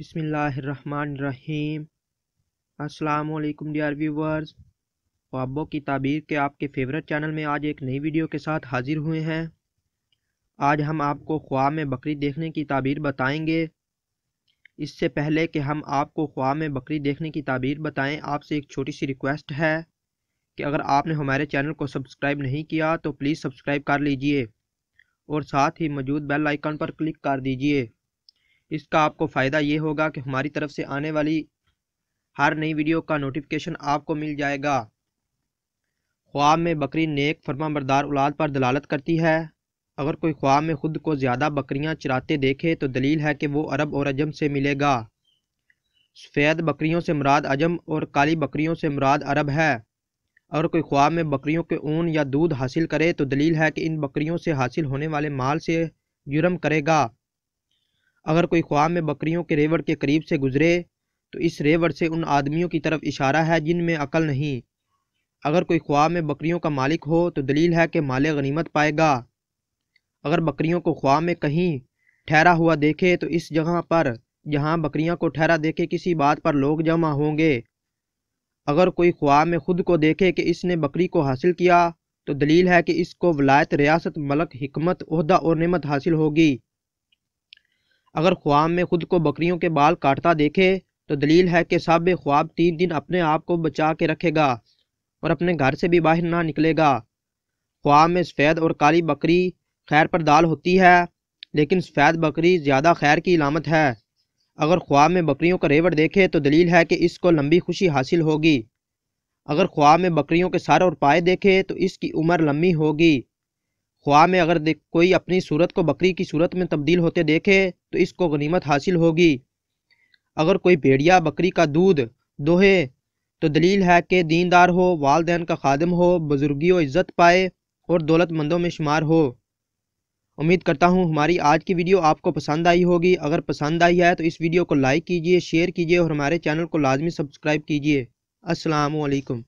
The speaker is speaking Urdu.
بسم اللہ الرحمن الرحیم السلام علیکم ڈیئر ویورز خوابوں کی تعبیر کے آپ کے فیورٹ چینل میں آج ایک نئی ویڈیو کے ساتھ حاضر ہوئے ہیں آج ہم آپ کو خواب میں بکری دیکھنے کی تعبیر بتائیں گے اس سے پہلے کہ ہم آپ کو خواب میں بکری دیکھنے کی تعبیر بتائیں آپ سے ایک چھوٹی سی ریکویسٹ ہے کہ اگر آپ نے ہمارے چینل کو سبسکرائب نہیں کیا تو پلیز سبسکرائب کر لیجئے اور ساتھ ہی موجود بیل آئیکن پر کلک کر دیجئے اس کا آپ کو فائدہ یہ ہوگا کہ ہماری طرف سے آنے والی ہر نئی ویڈیو کا نوٹیفکیشن آپ کو مل جائے گا خواب میں بکری نیک فرما بردار اولاد پر دلالت کرتی ہے اگر کوئی خواب میں خود کو زیادہ بکریاں چراتے دیکھے تو دلیل ہے کہ وہ عرب اور عجم سے ملے گا سفید بکریوں سے مراد عجم اور کالی بکریوں سے مراد عرب ہے اگر کوئی خواب میں بکریوں کے اون یا دودھ حاصل کرے تو دلیل ہے کہ ان بکریوں سے حاصل ہونے والے مال سے جرم کرے گا اگر کوئی خواہ میں بکریوں کے ریوڑ کے قریب سے گزرے تو اس ریوڑ سے ان آدمیوں کی طرف اشارہ ہے جن میں عقل نہیں اگر کوئی خواہ میں بکریوں کا مالک ہو تو دلیل ہے کہ مال غنیمت پائے گا اگر بکریوں کو خواہ میں کہیں ٹھہرا ہوا دیکھے تو اس جگہ پر جہاں بکریاں کو ٹھہرا دیکھے کسی بات پر لوگ جمع ہوں گے اگر کوئی خواہ میں خود کو دیکھے کہ اس نے بکری کو حاصل کیا تو دلیل ہے کہ اس کو ولایت ریاست ملک حکمت عہدہ اور نعمت حاصل ہوگی اگر خواب میں خود کو بکریوں کے بال کاٹتا دیکھے تو دلیل ہے کہ صاحب خواب تین دن اپنے آپ کو بچا کے رکھے گا اور اپنے گھر سے بھی باہر نہ نکلے گا خواب میں سفید اور کالی بکری خیر پر دال ہوتی ہے لیکن سفید بکری زیادہ خیر کی علامت ہے اگر خواب میں بکریوں کا ریوڑ دیکھے تو دلیل ہے کہ اس کو لمبی خوشی حاصل ہوگی اگر خواب میں بکریوں کے سر اور پائے دیکھے تو اس کی عمر لمبی ہوگی خواہ میں اگر کوئی اپنی صورت کو بکری کی صورت میں تبدیل ہوتے دیکھے تو اس کو غنیمت حاصل ہوگی اگر کوئی بھیڑیا بکری کا دودھ دوہے تو دلیل ہے کہ دیندار ہو والدین کا خادم ہو بزرگی و عزت پائے اور دولت مندوں میں شمار ہو امید کرتا ہوں ہماری آج کی ویڈیو آپ کو پسند آئی ہوگی اگر پسند آئی ہے تو اس ویڈیو کو لائک کیجئے شیئر کیجئے اور ہمارے چینل کو لازمی سبسکرائب کیجئے السلام علیکم